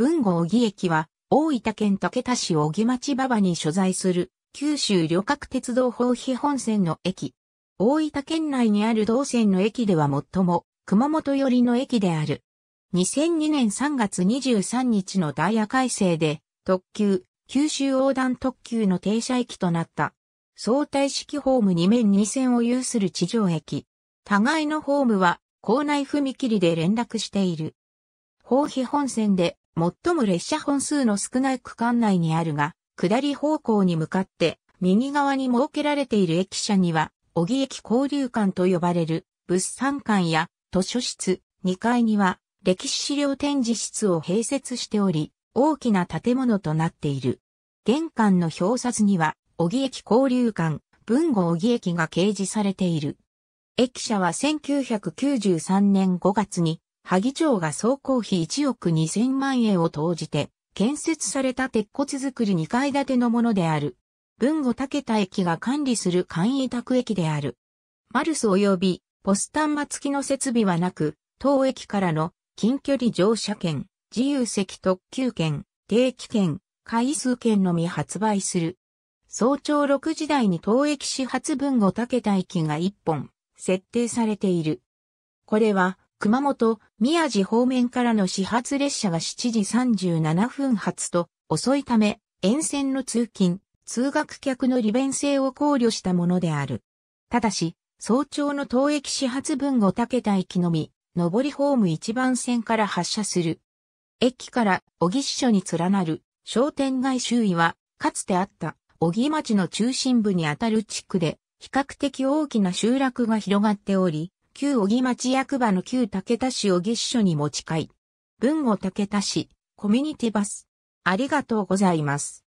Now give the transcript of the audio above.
文豪小木駅は、大分県竹田市小木町馬場に所在する、九州旅客鉄道法費本線の駅。大分県内にある同線の駅では最も、熊本寄りの駅である。2002年3月23日のダイヤ改正で、特急、九州横断特急の停車駅となった。相対式ホーム2面2線を有する地上駅。互いのホームは、校内踏切で連絡している。法費本線で最も列車本数の少ない区間内にあるが、下り方向に向かって右側に設けられている駅舎には、小木駅交流館と呼ばれる物産館や図書室、2階には歴史資料展示室を併設しており、大きな建物となっている。玄関の表札には、小木駅交流館、文後小木駅が掲示されている。駅舎は1993年5月に萩町が総工費1億2000万円を投じて、建設された鉄骨造り2階建てのものである。文後武田駅が管理する簡易宅駅である。マルス及びポス端末きの設備はなく、当駅からの近距離乗車券、自由席特急券、定期券、回数券のみ発売する。早朝6時台に当駅始発分後武田駅が1本設定されている。これは熊本、宮地方面からの始発列車が7時37分発と遅いため、沿線の通勤、通学客の利便性を考慮したものである。ただし、早朝の当駅始発分た竹田駅のみ、上りホーム1番線から発車する。駅から小木支所に連なる商店街周囲は、かつてあった小木町の中心部にあたる地区で、比較的大きな集落が広がっており、旧小木町役場の旧竹田市小木支に持ち帰。文を竹田市、コミュニティバス。ありがとうございます。